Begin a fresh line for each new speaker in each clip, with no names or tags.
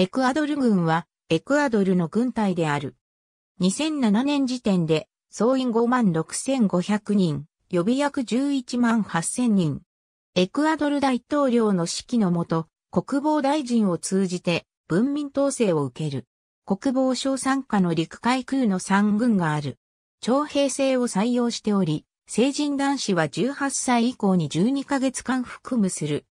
エクアドル軍は、
エクアドルの軍隊である。2007年時点で、総員5万6500人、予備役11万8000人。エクアドル大統領の指揮のもと、国防大臣を通じて、文民統制を受ける。国防省参加の陸海空の3軍がある。徴兵制を採用しており、成人男子は18歳以降に12ヶ月間服務する。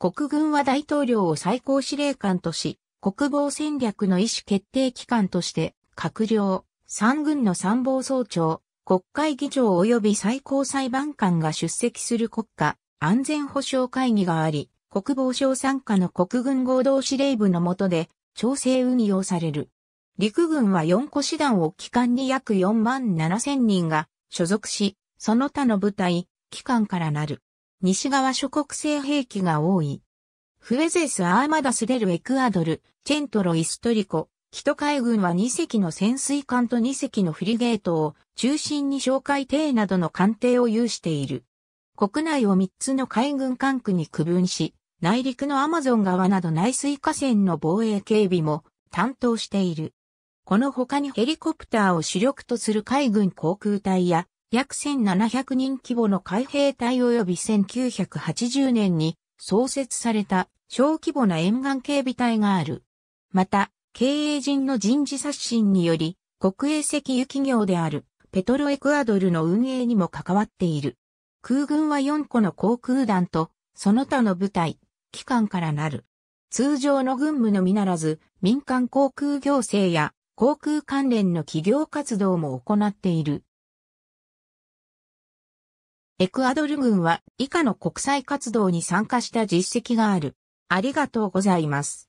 国軍は大統領を最高司令官とし、国防戦略の意思決定機関として、閣僚、三軍の参謀総長、国会議長及び最高裁判官が出席する国家安全保障会議があり、国防省参加の国軍合同司令部の下で調整運用される。陸軍は4個師団を機関に約4万7千人が所属し、その他の部隊、機関からなる。西側諸国製兵器が多い。フエゼス・アーマダス・デル・エクアドル、チェントロ・イストリコ、キト海軍は2隻の潜水艦と2隻のフリゲートを中心に哨戒艇などの艦艇を有している。国内を3つの海軍管区に区分し、内陸のアマゾン川など内水河川の防衛警備も担当している。この他にヘリコプターを主力とする海軍航空隊や約1700人規模の海兵隊及び1980年に創設された小規模な沿岸警備隊がある。また、経営陣の人事刷新により、国営石油企業であるペトロエクアドルの運営にも関わっている。空軍は4個の航空団と、その他の部隊、機関からなる。通常の軍務のみならず、民間航空行政や航空関連の企業活動も行っている。エクアドル軍は以下の国際活動に参加
した実績がある。ありがとうございます。